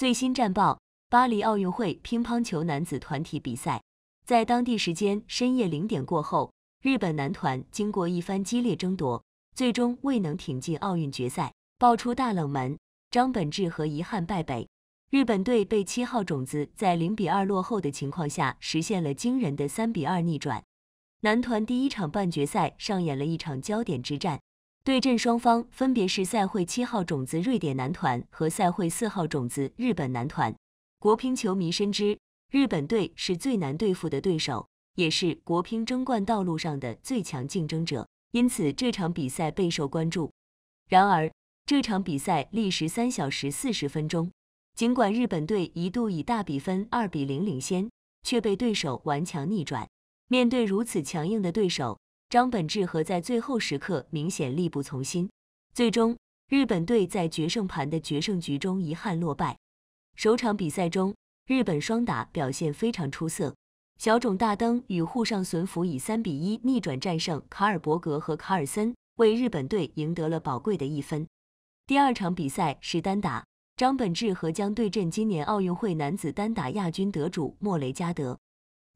最新战报：巴黎奥运会乒乓球男子团体比赛，在当地时间深夜零点过后，日本男团经过一番激烈争夺，最终未能挺进奥运决赛，爆出大冷门，张本智和遗憾败北。日本队被七号种子在零比二落后的情况下，实现了惊人的三比二逆转。男团第一场半决赛上演了一场焦点之战。对阵双方分别是赛会七号种子瑞典男团和赛会四号种子日本男团。国乒球迷深知，日本队是最难对付的对手，也是国乒争冠道路上的最强竞争者，因此这场比赛备受关注。然而，这场比赛历时三小时四十分钟，尽管日本队一度以大比分二比零领先，却被对手顽强逆转。面对如此强硬的对手，张本智和在最后时刻明显力不从心，最终日本队在决胜盘的决胜局中遗憾落败。首场比赛中，日本双打表现非常出色，小冢大登与沪上隼辅以三比一逆转战胜卡尔伯格和卡尔森，为日本队赢得了宝贵的一分。第二场比赛是单打，张本智和将对阵今年奥运会男子单打亚军得主莫雷加德，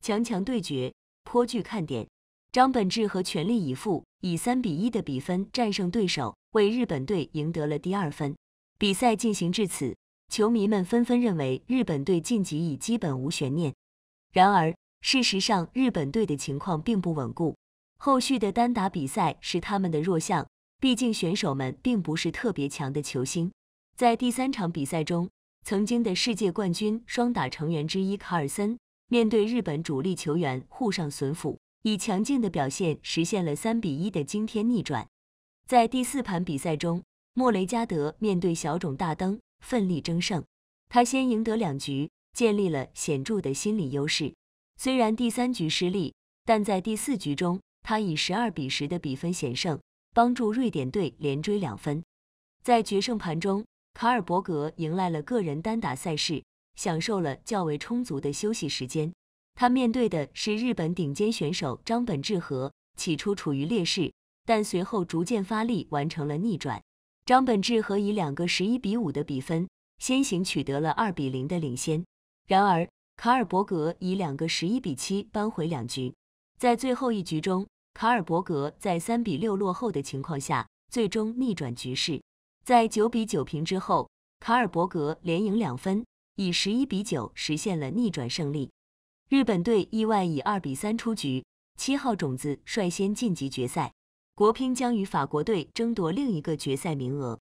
强强对决颇具看点。张本智和全力以赴，以三比一的比分战胜对手，为日本队赢得了第二分。比赛进行至此，球迷们纷纷认为日本队晋级已基本无悬念。然而，事实上日本队的情况并不稳固。后续的单打比赛是他们的弱项，毕竟选手们并不是特别强的球星。在第三场比赛中，曾经的世界冠军双打成员之一卡尔森面对日本主力球员沪上损斧，以强劲的表现实现了三比一的惊天逆转。在第四盘比赛中，莫雷加德面对小种大灯奋力争胜。他先赢得两局，建立了显著的心理优势。虽然第三局失利，但在第四局中，他以十二比十的比分险胜，帮助瑞典队连追两分。在决胜盘中，卡尔伯格迎来了个人单打赛事，享受了较为充足的休息时间。他面对的是日本顶尖选手张本智和，起初处于劣势，但随后逐渐发力，完成了逆转。张本智和以两个十一比五的比分先行取得了二比零的领先。然而，卡尔伯格以两个十一比七扳回两局。在最后一局中，卡尔伯格在三比六落后的情况下，最终逆转局势。在九比九平之后，卡尔伯格连赢两分，以十一比九实现了逆转胜利。日本队意外以二比三出局，七号种子率先晋级决赛。国乒将与法国队争夺另一个决赛名额。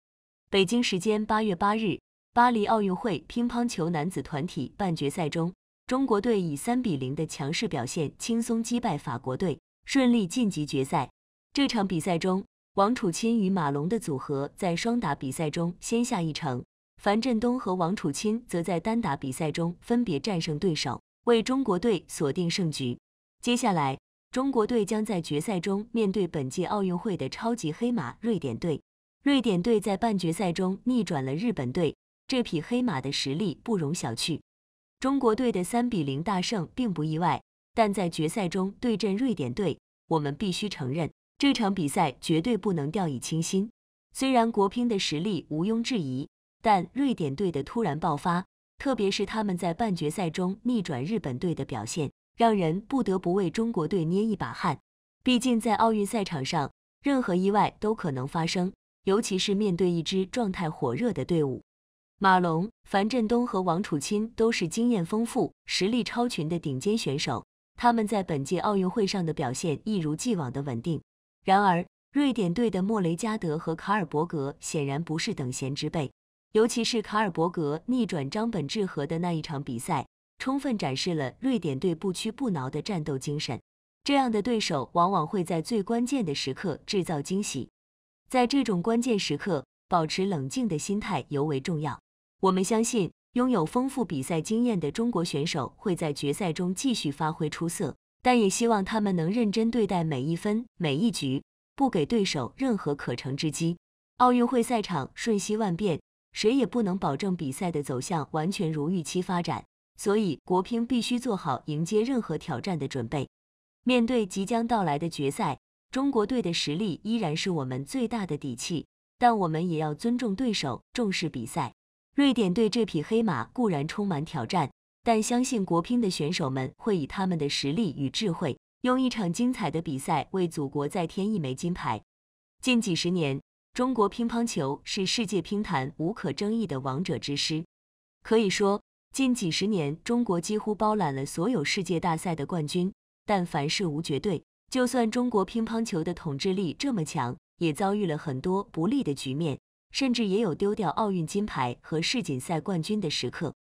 北京时间八月八日，巴黎奥运会乒乓球男子团体半决赛中，中国队以三比零的强势表现轻松击败法国队，顺利晋级决赛。这场比赛中，王楚钦与马龙的组合在双打比赛中先下一城，樊振东和王楚钦则在单打比赛中分别战胜对手。为中国队锁定胜局。接下来，中国队将在决赛中面对本届奥运会的超级黑马瑞典队。瑞典队在半决赛中逆转了日本队，这匹黑马的实力不容小觑。中国队的三比零大胜并不意外，但在决赛中对阵瑞典队，我们必须承认这场比赛绝对不能掉以轻心。虽然国乒的实力毋庸置疑，但瑞典队的突然爆发。特别是他们在半决赛中逆转日本队的表现，让人不得不为中国队捏一把汗。毕竟在奥运赛场上，任何意外都可能发生，尤其是面对一支状态火热的队伍。马龙、樊振东和王楚钦都是经验丰富、实力超群的顶尖选手，他们在本届奥运会上的表现一如既往的稳定。然而，瑞典队的莫雷加德和卡尔伯格显然不是等闲之辈。尤其是卡尔伯格逆转张本智和的那一场比赛，充分展示了瑞典队不屈不挠的战斗精神。这样的对手往往会在最关键的时刻制造惊喜，在这种关键时刻保持冷静的心态尤为重要。我们相信，拥有丰富比赛经验的中国选手会在决赛中继续发挥出色，但也希望他们能认真对待每一分每一局，不给对手任何可乘之机。奥运会赛场瞬息万变。谁也不能保证比赛的走向完全如预期发展，所以国乒必须做好迎接任何挑战的准备。面对即将到来的决赛，中国队的实力依然是我们最大的底气，但我们也要尊重对手，重视比赛。瑞典队这匹黑马固然充满挑战，但相信国乒的选手们会以他们的实力与智慧，用一场精彩的比赛为祖国再添一枚金牌。近几十年。中国乒乓球是世界乒坛无可争议的王者之师，可以说近几十年中国几乎包揽了所有世界大赛的冠军。但凡事无绝对，就算中国乒乓球的统治力这么强，也遭遇了很多不利的局面，甚至也有丢掉奥运金牌和世锦赛冠军的时刻。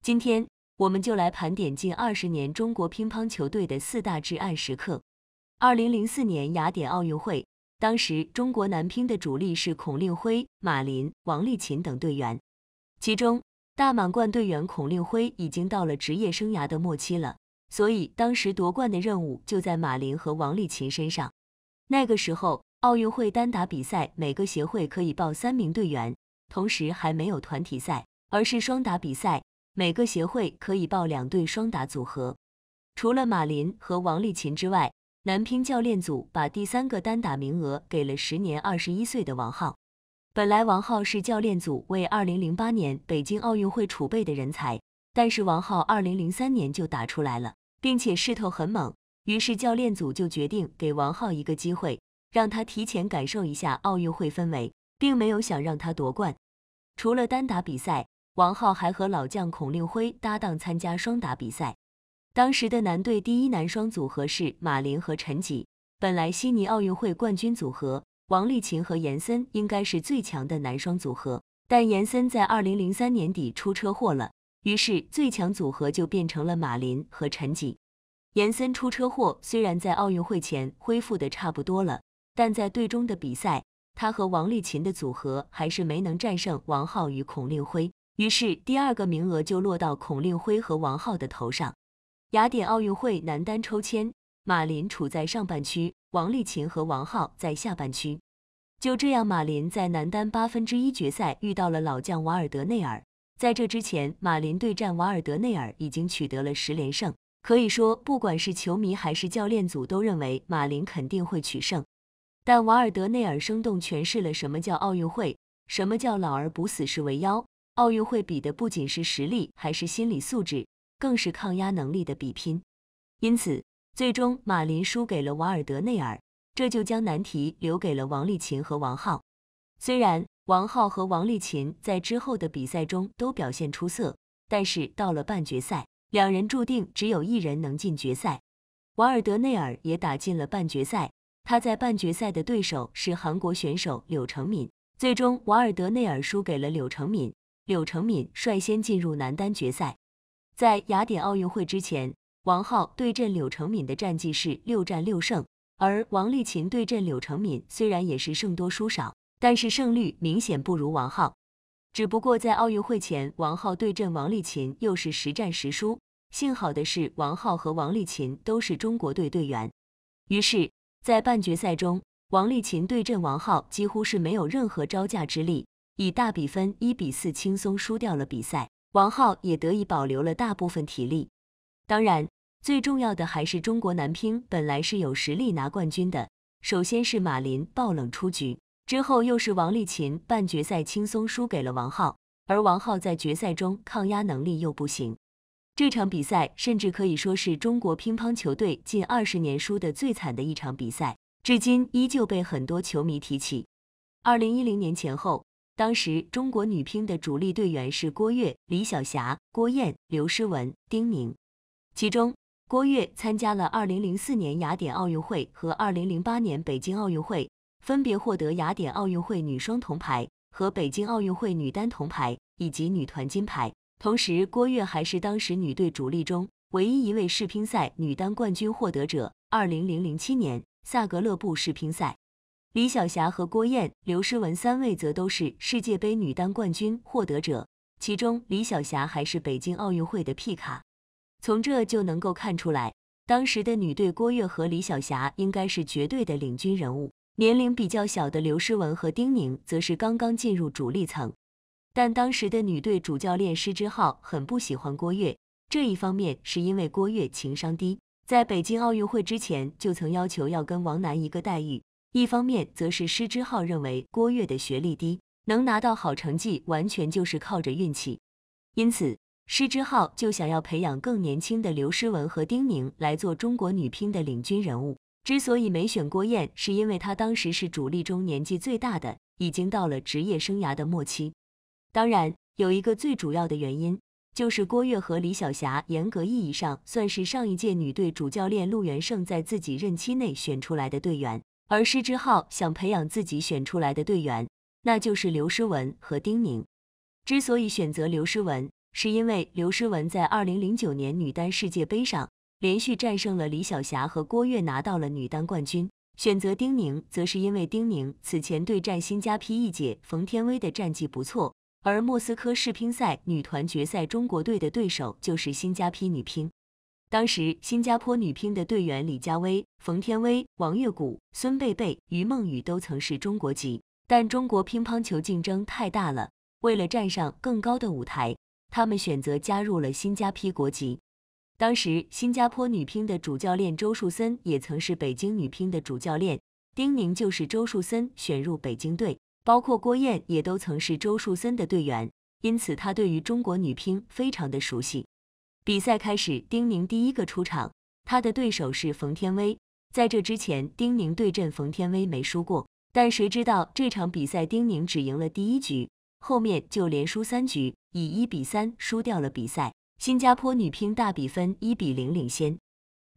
今天我们就来盘点近二十年中国乒乓球队的四大至暗时刻。二零零四年雅典奥运会。当时中国男乒的主力是孔令辉、马林、王励勤等队员，其中大满贯队员孔令辉已经到了职业生涯的末期了，所以当时夺冠的任务就在马林和王励勤身上。那个时候奥运会单打比赛每个协会可以报三名队员，同时还没有团体赛，而是双打比赛，每个协会可以报两对双打组合。除了马林和王励勤之外，男乒教练组把第三个单打名额给了时年二十一岁的王浩。本来王浩是教练组为二零零八年北京奥运会储备的人才，但是王浩二零零三年就打出来了，并且势头很猛。于是教练组就决定给王浩一个机会，让他提前感受一下奥运会氛围，并没有想让他夺冠。除了单打比赛，王浩还和老将孔令辉搭档参加双打比赛。当时的男队第一男双组合是马林和陈吉，本来悉尼奥运会冠军组合王励勤和严森应该是最强的男双组合，但严森在二零零三年底出车祸了，于是最强组合就变成了马林和陈吉。严森出车祸虽然在奥运会前恢复的差不多了，但在队中的比赛，他和王励勤的组合还是没能战胜王浩与孔令辉，于是第二个名额就落到孔令辉和王浩的头上。雅典奥运会男单抽签，马林处在上半区，王励勤和王浩在下半区。就这样，马林在男单八分之一决赛遇到了老将瓦尔德内尔。在这之前，马林对战瓦尔德内尔已经取得了十连胜，可以说，不管是球迷还是教练组都认为马林肯定会取胜。但瓦尔德内尔生动诠释了什么叫奥运会，什么叫老而不死是为妖。奥运会比的不仅是实力，还是心理素质。更是抗压能力的比拼，因此最终马林输给了瓦尔德内尔，这就将难题留给了王励勤和王浩。虽然王浩和王励勤在之后的比赛中都表现出色，但是到了半决赛，两人注定只有一人能进决赛。瓦尔德内尔也打进了半决赛，他在半决赛的对手是韩国选手柳承敏，最终瓦尔德内尔输给了柳承敏，柳承敏率先进入男单决赛。在雅典奥运会之前，王浩对阵柳承敏的战绩是六战六胜，而王励勤对阵柳承敏虽然也是胜多输少，但是胜率明显不如王浩。只不过在奥运会前，王浩对阵王励勤又是十战十输。幸好的是，王浩和王励勤都是中国队队员，于是，在半决赛中，王励勤对阵王浩几乎是没有任何招架之力，以大比分一比四轻松输掉了比赛。王浩也得以保留了大部分体力。当然，最重要的还是中国男乒本来是有实力拿冠军的。首先是马琳爆冷出局，之后又是王励勤半决赛轻松输给了王浩，而王浩在决赛中抗压能力又不行。这场比赛甚至可以说是中国乒乓球队近二十年输的最惨的一场比赛，至今依旧被很多球迷提起。二零一零年前后。当时中国女乒的主力队员是郭跃、李晓霞、郭燕、刘诗雯、丁宁。其中，郭跃参加了2004年雅典奥运会和2008年北京奥运会，分别获得雅典奥运会女双铜牌和北京奥运会女单铜牌以及女团金牌。同时，郭跃还是当时女队主力中唯一一位世乒赛女单冠军获得者。2007年萨格勒布世乒赛。李晓霞和郭燕、刘诗雯三位则都是世界杯女单冠军获得者，其中李晓霞还是北京奥运会的 P 卡。从这就能够看出来，当时的女队郭跃和李晓霞应该是绝对的领军人物，年龄比较小的刘诗雯和丁宁则是刚刚进入主力层。但当时的女队主教练施之皓很不喜欢郭跃，这一方面是因为郭跃情商低，在北京奥运会之前就曾要求要跟王楠一个待遇。一方面，则是施之皓认为郭跃的学历低，能拿到好成绩完全就是靠着运气，因此施之皓就想要培养更年轻的刘诗雯和丁宁来做中国女乒的领军人物。之所以没选郭燕，是因为她当时是主力中年纪最大的，已经到了职业生涯的末期。当然，有一个最主要的原因，就是郭跃和李晓霞严格意义上算是上一届女队主教练陆元胜在自己任期内选出来的队员。而施之皓想培养自己选出来的队员，那就是刘诗雯和丁宁。之所以选择刘诗雯，是因为刘诗雯在二零零九年女单世界杯上连续战胜了李晓霞和郭跃，拿到了女单冠军。选择丁宁，则是因为丁宁此前对战新加坡一姐冯天薇的战绩不错，而莫斯科世乒赛女团决赛，中国队的对手就是新加坡女乒。当时，新加坡女乒的队员李佳薇、冯天薇、王月谷、孙蓓蓓、于梦雨都曾是中国籍，但中国乒乓球竞争太大了，为了站上更高的舞台，他们选择加入了新加坡国籍。当时，新加坡女乒的主教练周树森也曾是北京女乒的主教练，丁宁就是周树森选入北京队，包括郭燕也都曾是周树森的队员，因此他对于中国女乒非常的熟悉。比赛开始，丁宁第一个出场，他的对手是冯天薇。在这之前，丁宁对阵冯天薇没输过，但谁知道这场比赛丁宁只赢了第一局，后面就连输三局，以一比三输掉了比赛。新加坡女乒大比分一比零领先。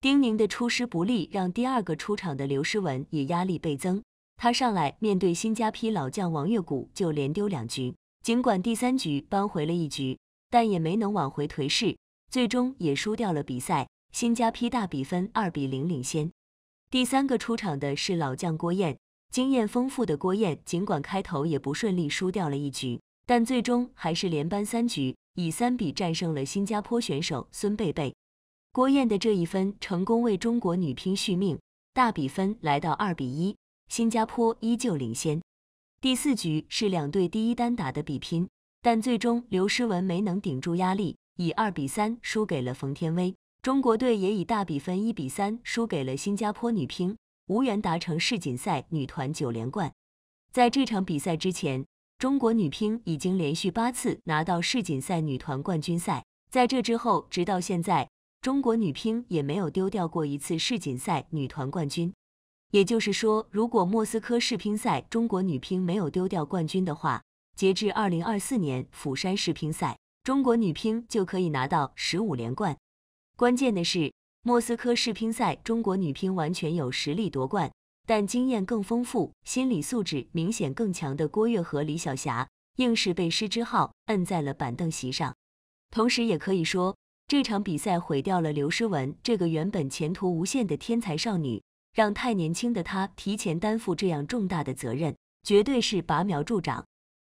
丁宁的出师不利，让第二个出场的刘诗雯也压力倍增。她上来面对新加坡老将王月谷，就连丢两局。尽管第三局扳回了一局，但也没能挽回颓势。最终也输掉了比赛，新加坡大比分二比零领先。第三个出场的是老将郭燕，经验丰富的郭燕尽管开头也不顺利，输掉了一局，但最终还是连扳三局，以三比战胜了新加坡选手孙贝贝。郭燕的这一分成功为中国女乒续命，大比分来到二比一，新加坡依旧领先。第四局是两队第一单打的比拼，但最终刘诗雯没能顶住压力。以二比三输给了冯天薇，中国队也以大比分一比三输给了新加坡女乒，无缘达成世锦赛女团九连冠。在这场比赛之前，中国女乒已经连续八次拿到世锦赛女团冠军赛，在这之后直到现在，中国女乒也没有丢掉过一次世锦赛女团冠军。也就是说，如果莫斯科世乒赛中国女乒没有丢掉冠军的话，截至二零二四年釜山世乒赛。中国女乒就可以拿到十五连冠。关键的是，莫斯科世乒赛中国女乒完全有实力夺冠，但经验更丰富、心理素质明显更强的郭跃和李晓霞，硬是被施之浩摁在了板凳席上。同时，也可以说这场比赛毁掉了刘诗雯这个原本前途无限的天才少女，让太年轻的她提前担负这样重大的责任，绝对是拔苗助长。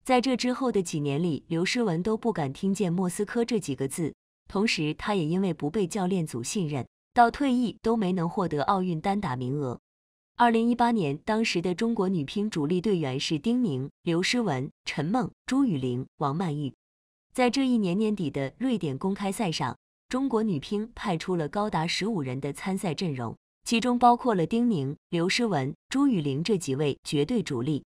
在这之后的几年里，刘诗雯都不敢听见“莫斯科”这几个字。同时，她也因为不被教练组信任，到退役都没能获得奥运单打名额。二零一八年，当时的中国女乒主力队员是丁宁、刘诗雯、陈梦、朱雨玲、王曼玉。在这一年年底的瑞典公开赛上，中国女乒派出了高达十五人的参赛阵容，其中包括了丁宁、刘诗雯、朱雨玲这几位绝对主力。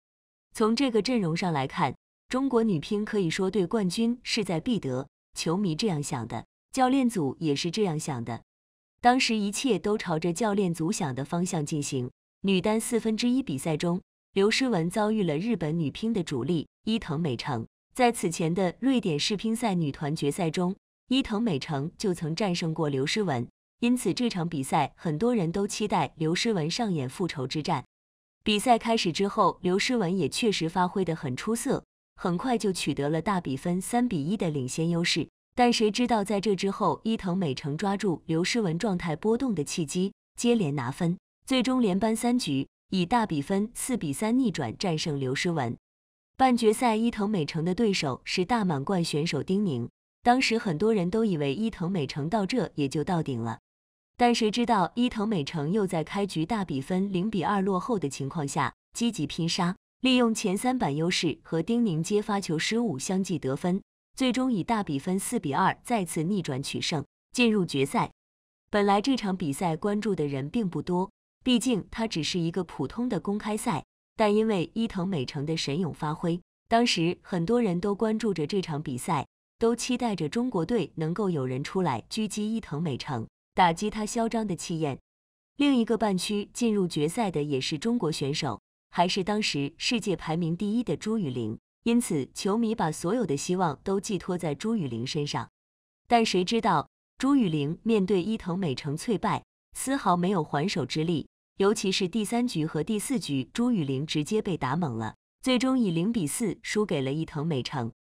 从这个阵容上来看，中国女乒可以说对冠军势在必得，球迷这样想的，教练组也是这样想的。当时一切都朝着教练组想的方向进行。女单四分之一比赛中，刘诗雯遭遇了日本女乒的主力伊藤美诚。在此前的瑞典世乒赛女团决赛中，伊藤美诚就曾战胜过刘诗雯，因此这场比赛很多人都期待刘诗雯上演复仇之战。比赛开始之后，刘诗雯也确实发挥得很出色。很快就取得了大比分三比一的领先优势，但谁知道在这之后，伊藤美诚抓住刘诗雯状态波动的契机，接连拿分，最终连扳三局，以大比分四比三逆转战胜刘诗雯。半决赛，伊藤美诚的对手是大满贯选手丁宁。当时很多人都以为伊藤美诚到这也就到顶了，但谁知道伊藤美诚又在开局大比分零比二落后的情况下，积极拼杀。利用前三板优势和丁宁接发球失误相继得分，最终以大比分四比二再次逆转取胜，进入决赛。本来这场比赛关注的人并不多，毕竟它只是一个普通的公开赛。但因为伊藤美诚的神勇发挥，当时很多人都关注着这场比赛，都期待着中国队能够有人出来狙击伊藤美诚，打击他嚣张的气焰。另一个半区进入决赛的也是中国选手。还是当时世界排名第一的朱雨玲，因此球迷把所有的希望都寄托在朱雨玲身上。但谁知道朱雨玲面对伊藤美诚脆败，丝毫没有还手之力。尤其是第三局和第四局，朱雨玲直接被打懵了，最终以零比四输给了伊藤美诚。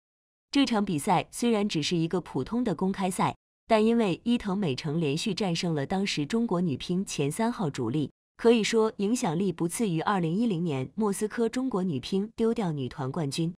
这场比赛虽然只是一个普通的公开赛，但因为伊藤美诚连续战胜了当时中国女乒前三号主力。可以说，影响力不次于二零一零年莫斯科中国女乒丢掉女团冠军。